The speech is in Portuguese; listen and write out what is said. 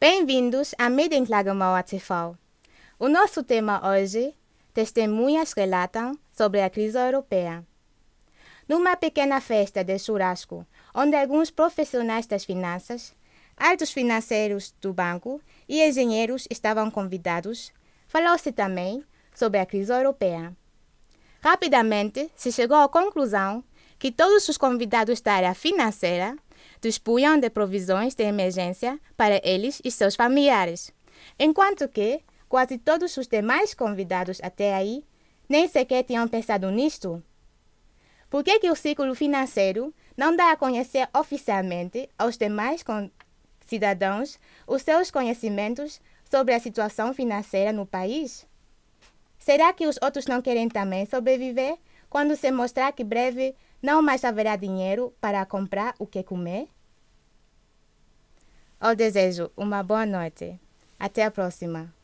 Bem-vindos a Medemklagemauer TV. O nosso tema hoje, testemunhas relatam sobre a crise europeia. Numa pequena festa de churrasco, onde alguns profissionais das finanças, altos financeiros do banco e engenheiros estavam convidados, falou-se também sobre a crise europeia. Rapidamente, se chegou à conclusão que todos os convidados da área financeira dispunham de provisões de emergência para eles e seus familiares, enquanto que quase todos os demais convidados até aí nem sequer tinham pensado nisto. Por que, que o círculo financeiro não dá a conhecer oficialmente aos demais cidadãos os seus conhecimentos sobre a situação financeira no país? Será que os outros não querem também sobreviver quando se mostrar que breve não mais haverá dinheiro para comprar o que comer? Eu desejo uma boa noite. Até a próxima.